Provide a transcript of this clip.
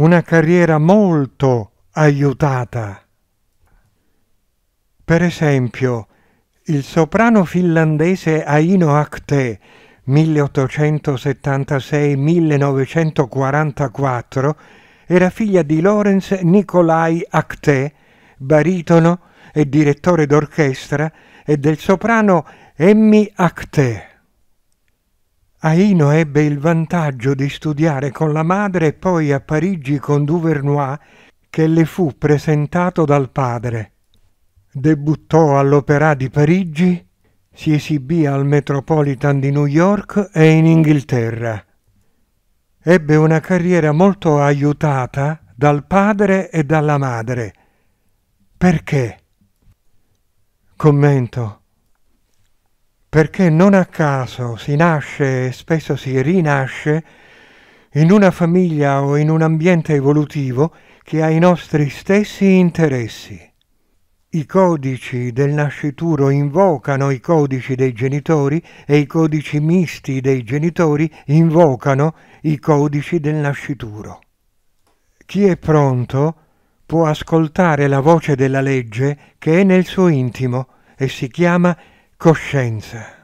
una carriera molto aiutata. Per esempio, il soprano finlandese Aino Akte 1876-1944 era figlia di Lorenz Nikolai Akte, baritono e direttore d'orchestra, e del soprano Emmy Akte. Aino ebbe il vantaggio di studiare con la madre e poi a Parigi con Duvernois che le fu presentato dal padre. Debuttò all'Opera di Parigi, si esibì al Metropolitan di New York e in Inghilterra. Ebbe una carriera molto aiutata dal padre e dalla madre. Perché? Commento perché non a caso si nasce e spesso si rinasce in una famiglia o in un ambiente evolutivo che ha i nostri stessi interessi. I codici del nascituro invocano i codici dei genitori e i codici misti dei genitori invocano i codici del nascituro. Chi è pronto può ascoltare la voce della legge che è nel suo intimo e si chiama coscienza.